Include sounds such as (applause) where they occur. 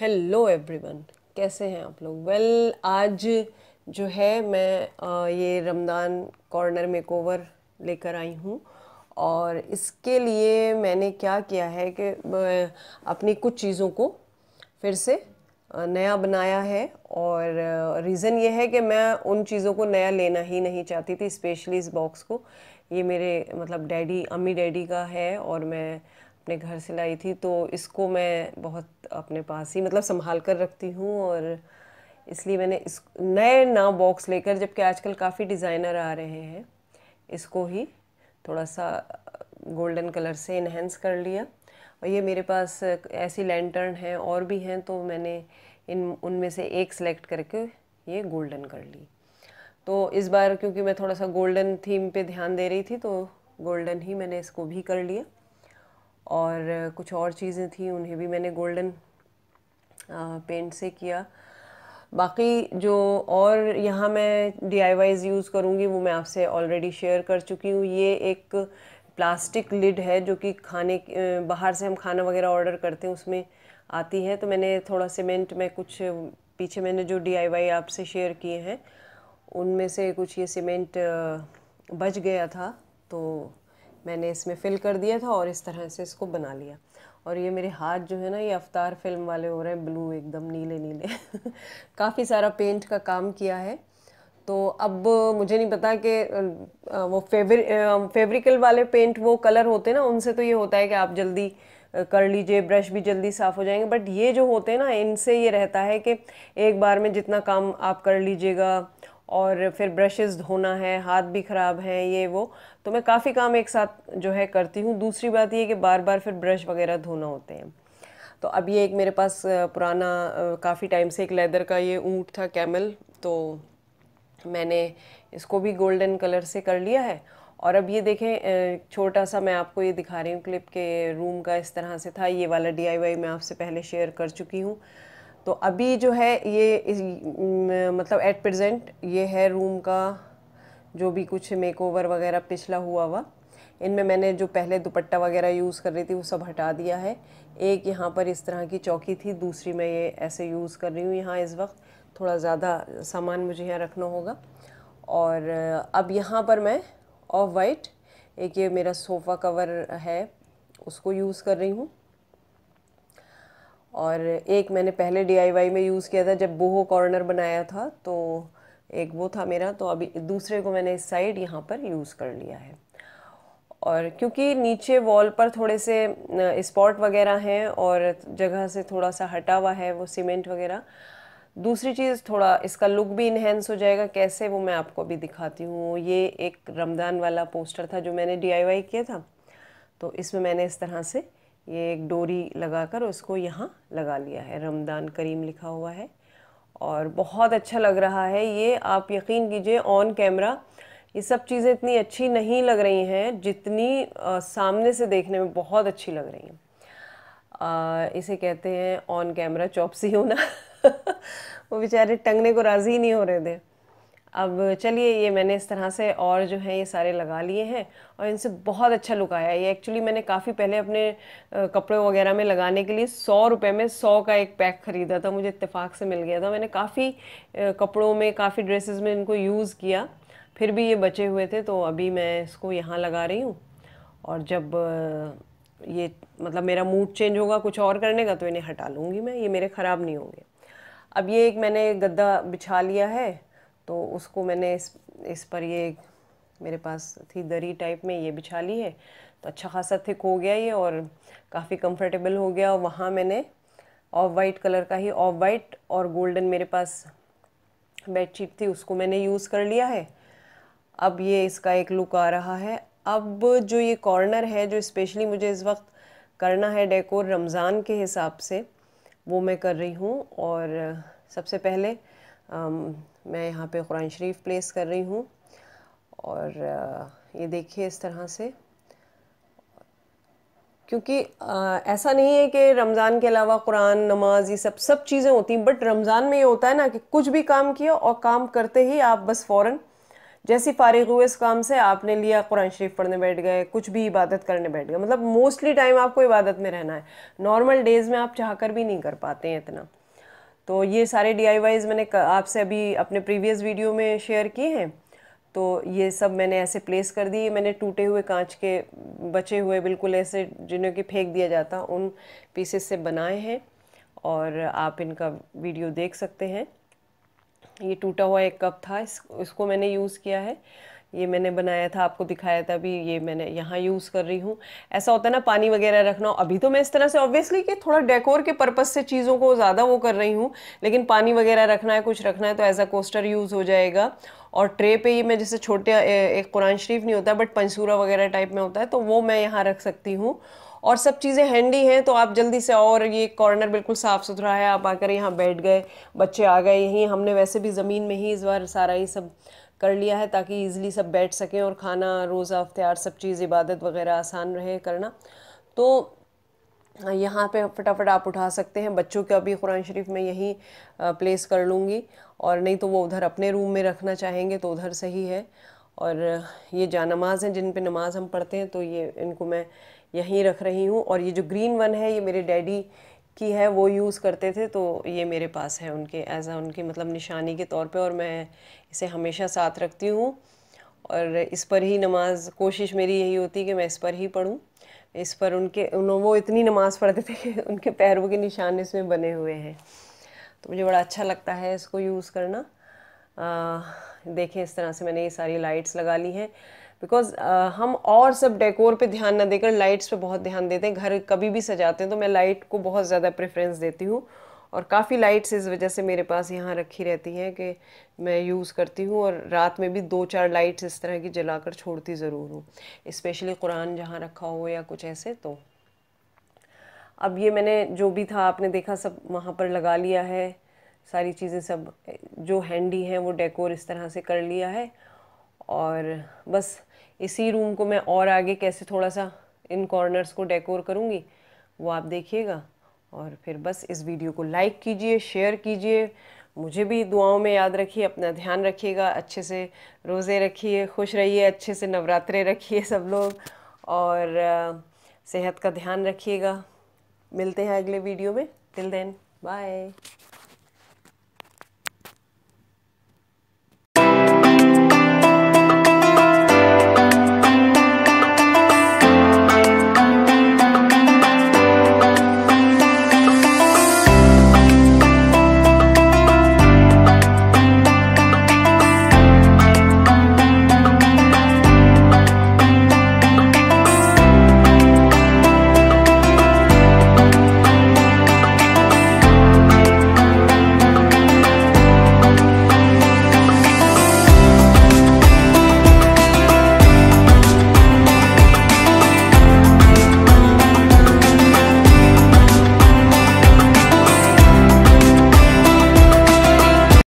hello everyone कैसे हैं आप लोग वेल well, आज जो है मैं आ, ये रमज़ान कॉर्नर मेकओवर लेकर आई हूँ और इसके लिए मैंने क्या किया है कि अपनी कुछ चीज़ों को फिर से नया बनाया है और रीज़न ये है कि मैं उन चीज़ों को नया लेना ही नहीं चाहती थी स्पेशली इस बॉक्स को ये मेरे मतलब डैडी अम्मी डैडी का है और मैं अपने घर से लाई थी तो इसको मैं बहुत अपने पास ही मतलब संभाल कर रखती हूँ और इसलिए मैंने इस नए ना बॉक्स लेकर जबकि आजकल काफ़ी डिज़ाइनर आ रहे हैं इसको ही थोड़ा सा गोल्डन कलर से इन्हेंस कर लिया और ये मेरे पास ऐसी लैंटर्न हैं और भी हैं तो मैंने इन उनमें से एक सेलेक्ट करके ये गोल्डन कर ली तो इस बार क्योंकि मैं थोड़ा सा गोल्डन थीम पे ध्यान दे रही थी तो गोल्डन ही मैंने इसको भी कर लिया और कुछ और चीज़ें थी उन्हें भी मैंने गोल्डन पेंट से किया बाकी जो और यहाँ मैं डी यूज़ करूँगी वो मैं आपसे ऑलरेडी शेयर कर चुकी हूँ ये एक प्लास्टिक लिड है जो कि खाने बाहर से हम खाना वगैरह ऑर्डर करते हैं उसमें आती है तो मैंने थोड़ा सीमेंट में कुछ पीछे मैंने जो डी आपसे शेयर किए हैं उनमें से कुछ ये सीमेंट बच गया था तो मैंने इसमें फिल कर दिया था और इस तरह से इसको बना लिया और ये मेरे हाथ जो है ना ये अवतार फिल्म वाले हो रहे हैं ब्लू एकदम नीले नीले (laughs) काफ़ी सारा पेंट का काम किया है तो अब मुझे नहीं पता कि वो फेवर फेब्रिकल वाले पेंट वो कलर होते हैं ना उनसे तो ये होता है कि आप जल्दी कर लीजिए ब्रश भी जल्दी साफ़ हो जाएंगे बट ये जो होते हैं ना इनसे ये रहता है कि एक बार में जितना काम आप कर लीजिएगा और फिर ब्रशेस धोना है हाथ भी ख़राब हैं ये वो तो मैं काफ़ी काम एक साथ जो है करती हूँ दूसरी बात ये कि बार बार फिर ब्रश वगैरह धोना होते हैं तो अब ये एक मेरे पास पुराना काफ़ी टाइम से एक लेदर का ये ऊँट था कैमल तो मैंने इसको भी गोल्डन कलर से कर लिया है और अब ये देखें छोटा सा मैं आपको ये दिखा रही हूँ क्लिप के रूम का इस तरह से था ये वाला डी मैं आपसे पहले शेयर कर चुकी हूँ तो अभी जो है ये इस, मतलब एट प्रेजेंट ये है रूम का जो भी कुछ मेकओवर वगैरह पिछला हुआ हुआ इनमें मैंने जो पहले दुपट्टा वगैरह यूज़ कर रही थी वो सब हटा दिया है एक यहाँ पर इस तरह की चौकी थी दूसरी मैं ये ऐसे यूज़ कर रही हूँ यहाँ इस वक्त थोड़ा ज़्यादा सामान मुझे यहाँ रखना होगा और अब यहाँ पर मैं ऑफ वाइट एक ये मेरा सोफ़ा कवर है उसको यूज़ कर रही हूँ और एक मैंने पहले डीआईवाई में यूज़ किया था जब बोहो कॉर्नर बनाया था तो एक वो था मेरा तो अभी दूसरे को मैंने इस साइड यहाँ पर यूज़ कर लिया है और क्योंकि नीचे वॉल पर थोड़े से स्पॉट वगैरह हैं और जगह से थोड़ा सा हटा हुआ है वो सीमेंट वगैरह दूसरी चीज़ थोड़ा इसका लुक भी इन्हेंस हो जाएगा कैसे वो मैं आपको अभी दिखाती हूँ ये एक रमज़ान वाला पोस्टर था जो मैंने डी किया था तो इसमें मैंने इस तरह से ये एक डोरी लगाकर उसको यहाँ लगा लिया है रमदान करीम लिखा हुआ है और बहुत अच्छा लग रहा है ये आप यकीन कीजिए ऑन कैमरा ये सब चीज़ें इतनी अच्छी नहीं लग रही हैं जितनी आ, सामने से देखने में बहुत अच्छी लग रही हैं इसे कहते हैं ऑन कैमरा चौपसी होना (laughs) वो बेचारे टंगने को राज़ी नहीं हो रहे थे अब चलिए ये मैंने इस तरह से और जो है ये सारे लगा लिए हैं और इनसे बहुत अच्छा लुक आया ये एक्चुअली मैंने काफ़ी पहले अपने कपड़े वगैरह में लगाने के लिए सौ रुपये में सौ का एक पैक ख़रीदा था मुझे इतफ़ाक़ से मिल गया था मैंने काफ़ी कपड़ों में काफ़ी ड्रेसेस में इनको यूज़ किया फिर भी ये बचे हुए थे तो अभी मैं इसको यहाँ लगा रही हूँ और जब ये मतलब मेरा मूड चेंज होगा कुछ और करने का तो इन्हें हटा लूँगी मैं ये मेरे ख़राब नहीं होंगे अब ये एक मैंने गद्दा बिछा लिया है तो उसको मैंने इस इस पर ये मेरे पास थी दरी टाइप में ये बिछा ली है तो अच्छा खासा थिक हो गया ये और काफ़ी कंफर्टेबल हो गया और वहाँ मैंने ऑफ वाइट कलर का ही ऑफ वाइट और गोल्डन मेरे पास बेडशीट थी उसको मैंने यूज़ कर लिया है अब ये इसका एक लुक आ रहा है अब जो ये कॉर्नर है जो स्पेशली मुझे इस वक्त करना है डेकोर रमज़ान के हिसाब से वो मैं कर रही हूँ और सबसे पहले मैं यहाँ पे कुरान शरीफ प्लेस कर रही हूँ और ये देखिए इस तरह से क्योंकि ऐसा नहीं है कि रमज़ान के अलावा कुरान नमाज ये सब सब चीज़ें होती हैं बट रमज़ान में ये होता है ना कि कुछ भी काम किया और काम करते ही आप बस फ़ौर जैसे फ़ारिग हुए इस काम से आपने लिया कुरान शरीफ पढ़ने बैठ गए कुछ भी इबादत करने बैठ गए मतलब मोस्टली टाइम आपको इबादत में रहना है नॉर्मल डेज़ में आप चाह कर भी नहीं कर पाते हैं इतना तो ये सारे डी मैंने आपसे अभी अपने प्रीवियस वीडियो में शेयर किए हैं तो ये सब मैंने ऐसे प्लेस कर दिए मैंने टूटे हुए कांच के बचे हुए बिल्कुल ऐसे जिन्हें कि फेंक दिया जाता उन पीसेस से बनाए हैं और आप इनका वीडियो देख सकते हैं ये टूटा हुआ एक कप था इस, इसको मैंने यूज़ किया है ये मैंने बनाया था आपको दिखाया था अभी ये मैंने यहाँ यूज़ कर रही हूँ ऐसा होता है ना पानी वगैरह रखना अभी तो मैं इस तरह से ऑब्वियसली कि थोड़ा डेकोर के पर्पज़ से चीज़ों को ज़्यादा वो कर रही हूँ लेकिन पानी वगैरह रखना है कुछ रखना है तो एज अ कोस्टर यूज़ हो जाएगा और ट्रे पे ये मैं जैसे छोटे एक कुरान शरीफ नहीं होता बट पंसूरा वगैरह टाइप में होता है तो वो मैं यहाँ रख सकती हूँ और सब चीज़ें हैंडी हैं तो आप जल्दी से और ये कॉर्नर बिल्कुल साफ़ सुथरा है आप आकर यहाँ बैठ गए बच्चे आ गए यहीं हमने वैसे भी ज़मीन में ही इस बार सारा ही सब कर लिया है ताकि ईज़िली सब बैठ सकें और खाना रोज़ा अफ्तार सब चीज़ इबादत वगैरह आसान रहे करना तो यहाँ पे फटाफट आप उठा सकते हैं बच्चों का भी कुरान शरीफ में यहीं प्लेस कर लूँगी और नहीं तो वो उधर अपने रूम में रखना चाहेंगे तो उधर सही है और ये जानमाज़ हैं जिन पे नमाज़ हम पढ़ते हैं तो ये इनको मैं यहीं रख रही हूँ और ये जो ग्रीन वन है ये मेरे डैडी की है वो यूज़ करते थे तो ये मेरे पास है उनके एज आ उनकी मतलब निशानी के तौर पे और मैं इसे हमेशा साथ रखती हूँ और इस पर ही नमाज कोशिश मेरी यही होती कि मैं इस पर ही पढ़ूँ इस पर उनके उन वो इतनी नमाज़ पढ़ते थे कि उनके पैरों के निशान इसमें बने हुए हैं तो मुझे बड़ा अच्छा लगता है इसको यूज़ करना आ, देखें इस तरह से मैंने ये सारी लाइट्स लगा ली हैं बिकॉज uh, हम और सब डेकोर पे ध्यान ना देकर लाइट्स पे बहुत ध्यान देते हैं घर कभी भी सजाते हैं तो मैं लाइट को बहुत ज़्यादा प्रेफरेंस देती हूँ और काफ़ी लाइट्स इस वजह से मेरे पास यहाँ रखी रहती हैं कि मैं यूज़ करती हूँ और रात में भी दो चार लाइट्स इस तरह की जलाकर छोड़ती ज़रूर हूँ इस्पेशली कुरान जहाँ रखा हो या कुछ ऐसे तो अब ये मैंने जो भी था आपने देखा सब वहाँ पर लगा लिया है सारी चीज़ें सब जो हैंडी हैं वो डेकोर इस तरह से कर लिया है और बस इसी रूम को मैं और आगे कैसे थोड़ा सा इन कॉर्नर्स को डेकोर करूँगी वो आप देखिएगा और फिर बस इस वीडियो को लाइक कीजिए शेयर कीजिए मुझे भी दुआओं में याद रखिए अपना ध्यान रखिएगा अच्छे से रोज़े रखिए खुश रहिए अच्छे से नवरात्रे रखिए सब लोग और सेहत का ध्यान रखिएगा मिलते हैं अगले वीडियो में टिल देन बाय